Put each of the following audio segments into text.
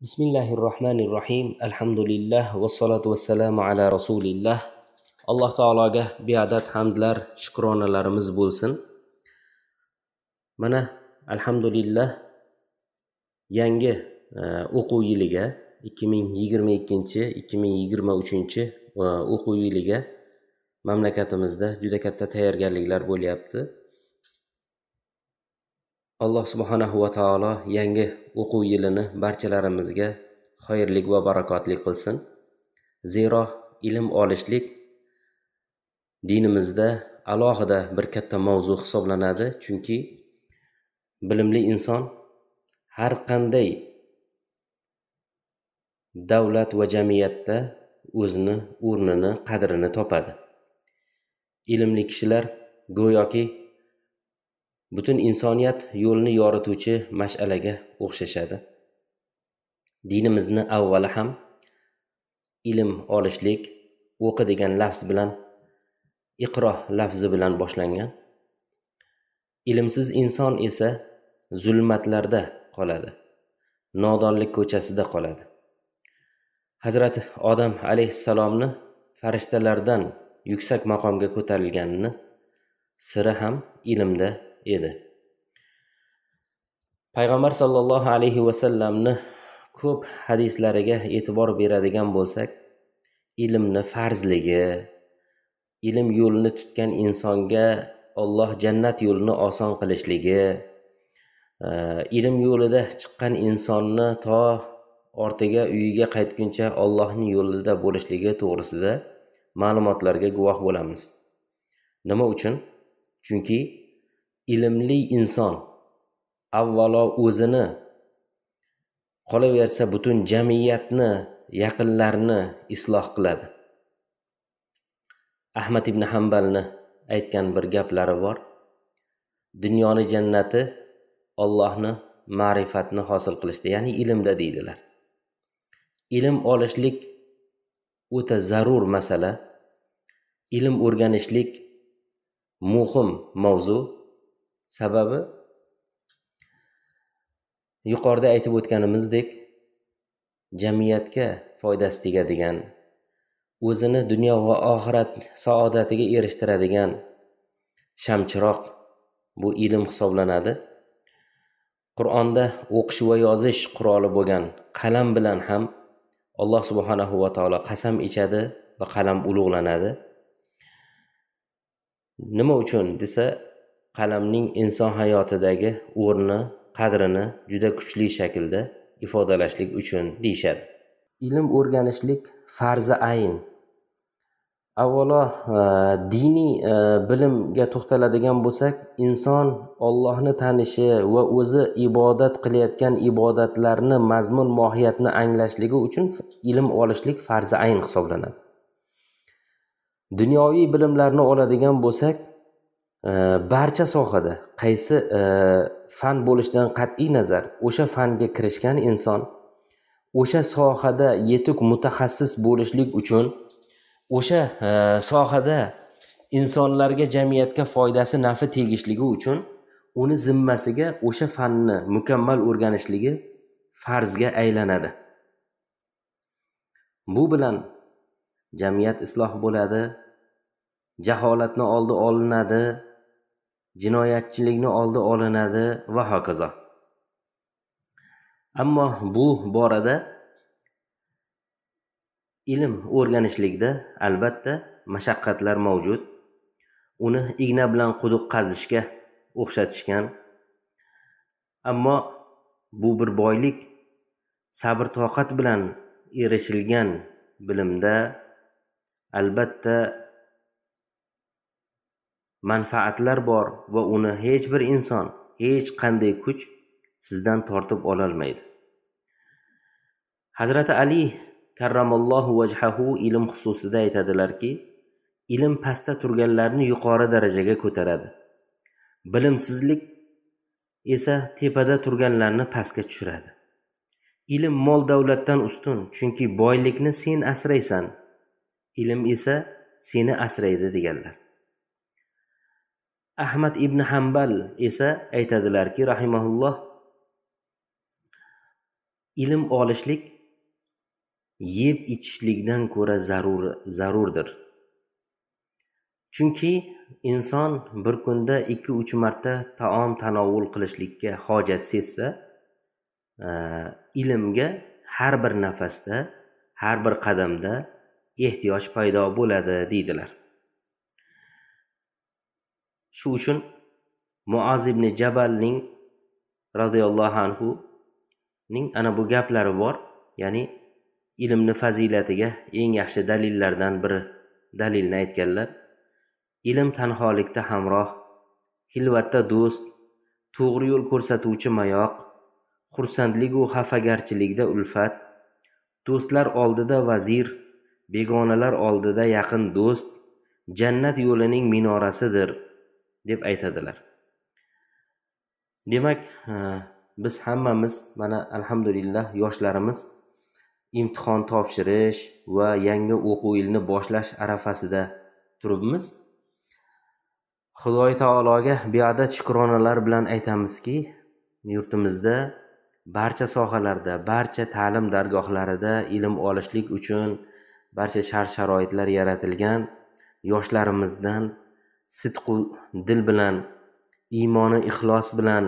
bismillahi rohmanir rohim alhamdulillah vassalotu vassalamu ala rasulillah alloh taologa beadad hamdlar shukronalarimiz bo'lsin mana alhamdulillah yangi e, o'quv yiliga ikki ming yigirma ikkinchi ikki ming yigirma uchinchi e, o'quv yiliga mamlakatimizda juda katta tayyorgarliklar bo'lyapti alloh subhanahu va taolo yangi o'quv yilini barchalarimizga xayrli va barakotli qilsin zero ilm olishlik dinimizda alohida bir katta mavzu hisoblanadi chunki bilimli inson har qanday davlat va jamiyatda o'zini o'rnini qadrini topadi ilmli kishilar go'yoki butun insoniyat yo'lni yorituvchi mash'alaga o'xshashadi dinimizni avvali ham ilm olishlik o'qi degan lafz bilan iqro lafzi bilan boshlangan ilmsiz inson esa zulmatlarda qoladi nodonlik ko'chasida qoladi hazrati odam alayhissalomni farishtalardan yuksak maqomga ko'tarilganini siri ham ilmda edi payg'ambar sollallohu alayhi vasallamni ko'p hadislariga e'tibor beradigan bo'lsak ilmni farzligi ilm yo'lini tutgan insonga olloh jannat yo'lini oson qilishligi e, ilm yo'lida chiqqan insonni to ortiga uyiga qaytguncha ollohni yo'lida bo'lishligi to'g'risida ma'lumotlarga guvoh bo'lamiz nima uchun chunki ilmli inson avvalo o'zini qolaversa butun jamiyatni yaqinlarni isloh qiladi ahmad ibn hambalni aytgan bir gaplari bor dunyoni jannati ollohni ma'rifatni hosil qilishda ya'ni ilmda deydilar ilm olishlik o'ta zarur masala ilm o'rganishlik muhim mavzu sababi yuqorida aytib o'tganimizdek jamiyatga foydasi tegadigan o'zini dunyo va oxirat saodatiga erishtiradigan shamchiroq bu ilm hisoblanadi qur'onda o'qish va yozish quroli bo'lgan qalam bilan ham alloh subhanahu va taolo qasam ichadi va qalam ulug'lanadi nima uchun desa qalamning inson hayotidagi o'rni qadrini juda kuchli shaklda ifodalashlik uchun deyishadi ilm o'rganishlik farzi ayn avvalo e, diniy e, bilimga to'xtaladigan bo'lsak inson ollohni tanishi va o'zi ibodat qilayotgan ibodatlarni mazmun mohiyatini anglashligi uchun ilm olishlik farzi ayn hisoblanadi dunyoviy bilimlarni oladigan bo'lsak Э, barcha sohada qaysi э, fan bo'lishidan qat'iy nazar o'sha fanga kirishgan inson o'sha sohada yetuk mutaxassis bo'lishlik uchun o'sha e, sohada insonlarga jamiyatga foydasi nafi tegishligi uchun uni zimmasiga o'sha fanni mukammal o'rganishligi farzga aylanadi bu bilan jamiyat isloh bo'ladi jaholatni oldi olinadi jinoyatchilikni oldi olinadi va hokazo ammo bu borada ilm o'rganishlikda albatta mashaqqatlar mavjud uni igna bilan quduq qazishga o'xshatishgan ammo bu bir boylik sabr toqat bilan erishilgan bilimda albatta manfaatlar bor va uni hech bir inson hech qanday kuch sizdan tortib ololmaydi hazrati ali karramallohu vajhahu ilm xususida aytadilarki ilm pastda turganlarni yuqori darajaga ko'taradi bilimsizlik esa tepada turganlarni pastga tushiradi ilm mol davlatdan ustun chunki boylikni sen asraysan ilm esa seni asraydi deganlar ahmad ibn hambal esa aytadilarki rahimaulloh ilm olishlik yeb ichishlikdan ko'ra zarur zarurdir chunki inson bir kunda ikki uch marta taom tanovul qilishlikka hojat sezsa e, ilmga har bir nafasda har bir qadamda ehtiyoj paydo bo'ladi deydilar shu uchun muaz ibn jabalning roziyallohu anhuning ana bu gaplari bor ya'ni ilmni fazilatiga eng yaxshi dalillardan biri dalilni aytganlar ilm tanholikda hamroh hilvatda do'st to'g'ri yo'l ko'rsatuvchi mayoq xursandligu xafagarchilikda ulfat do'stlar oldida vazir begonalar oldida yaqin do'st jannat yo'lining minorasidir deb aytadilar demak biz hammamiz mana alhamdulillah yoshlarimiz imtihon topshirish va yangi o'quv yilini boshlash arafasida turibmiz xudoy taologa beadad shukronalar bilan aytamizki yurtimizda barcha sohalarda barcha ta'lim dargohlarida ilm olishlik uchun barcha shart sharoitlar yaratilgan yoshlarimizdan sidqu dil bilan iymoni ixlos bilan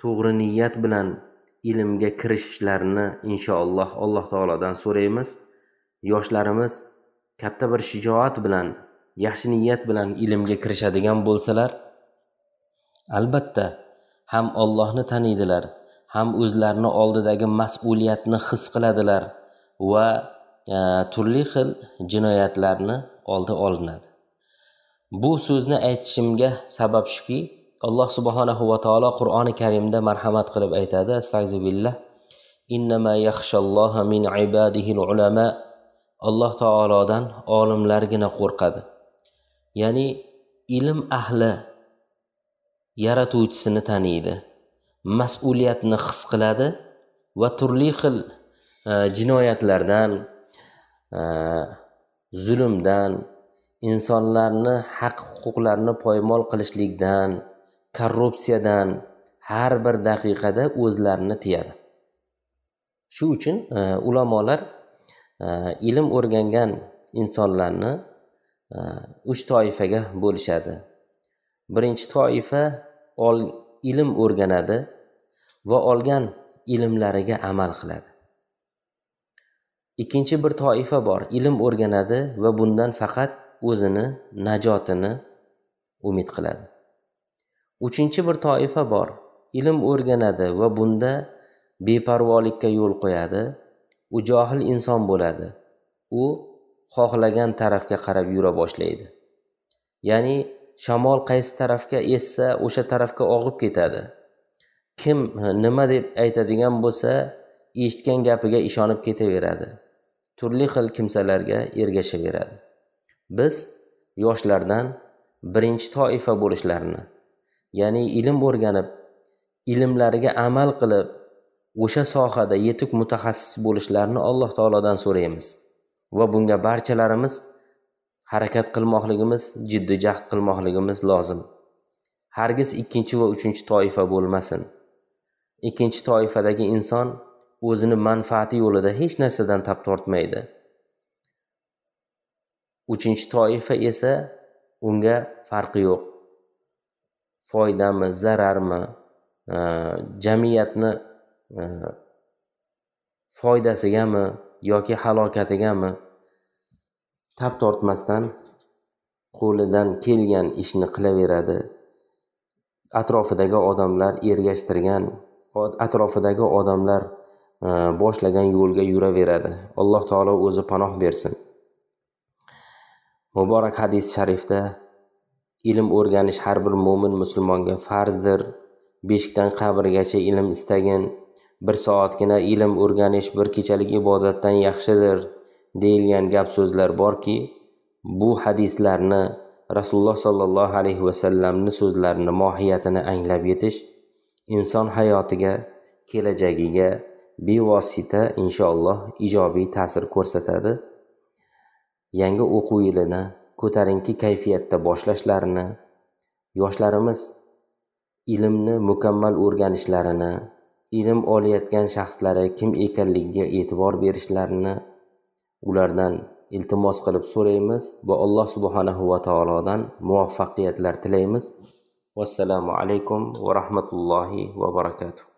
to'g'ri niyat bilan ilmga kirishishlarini inshaalloh alloh taolodan so'raymiz yoshlarimiz katta bir shijoat bilan yaxshi niyat bilan ilmga kirishadigan bo'lsalar albatta ham ollohni taniydilar ham o'zlarini oldidagi mas'uliyatni his qiladilar va e, turli xil jinoyatlarni oldi olinadi bu so'zni aytishimga sabab shuki alloh subhanahu va taolo qur'oni karimda marhamat qilib aytadi astag'zubillahalloh innama min alloh taolodan olimlargina qo'rqadi ya'ni ilm ahli yaratuvchisini taniydi mas'uliyatni his qiladi va turli xil e, jinoyatlardan e, zulmdan insonlarni haq huquqlarini poymol qilishlikdan korrupsiyadan har bir daqiqada o'zlarini tiyadi shu uchun e, ulamolar e, ilm o'rgangan insonlarni e, uch toifaga bo'lishadi birinchi toifa ol ilm o'rganadi va olgan ilmlariga amal qiladi ikkinchi bir toifa bor ilm o'rganadi va bundan faqat o'zini najotini umid qiladi uchinchi bir toifa bor ilm o'rganadi va bunda beparvolikka yo'l qo'yadi u johil inson bo'ladi u xohlagan tarafga qarab yura boshlaydi ya'ni shamol qaysi tarafga essa o'sha tarafga og'ib ketadi kim nima deb aytadigan bo'lsa eshitgan gapiga ishonib ketaveradi turli xil kimsalarga ergashaveradi biz yoshlardan birinchi toifa bo'lishlarini ya'ni ilm o'rganib ilmlariga amal qilib o'sha sohada yetuk mutaxassis bo'lishlarini alloh taolodan so'raymiz va bunga barchalarimiz harakat qilmoqligimiz jiddiy jahd qilmoqligimiz lozim hargiz ikkinchi va uchinchi toifa bo'lmasin ikkinchi toifadagi inson o'zini manfaati yo'lida hech narsadan tap tortmaydi uchinchi toifa esa unga farqi yo'q foydami zararmi jamiyatni e, foydasigami yoki halokatigami tap tortmasdan qo'lidan kelgan ishni qilaveradi atrofidagi odamlar ergashtirgan atrofidagi odamlar e, boshlagan yo'lga yuraveradi alloh taolo o'zi panoh bersin muborak hadis sharifda ilm o'rganish har bir mo'min musulmonga farzdir beshikdan qabrgacha ilm istagin bir soatgina ilm o'rganish bir kechalik ibodatdan yaxshidir deyilgan gap so'zlar borki bu hadislarni rasululloh sollallohu alayhi vasallamni so'zlarini mohiyatini anglab yetish inson hayotiga kelajagiga bevosita inshaalloh ijobiy ta'sir ko'rsatadi yangi o'quv yilini ko'tarinki kayfiyatda boshlashlarini yoshlarimiz ilmni mukammal o'rganishlarini ilm olayotgan shaxslari kim ekanligiga e'tibor berishlarini ulardan iltimos qilib so'raymiz va alloh subhanahu va taolodan muvaffaqiyatlar tilaymiz vassalomu alaykum va rahmatullohi va barakatuh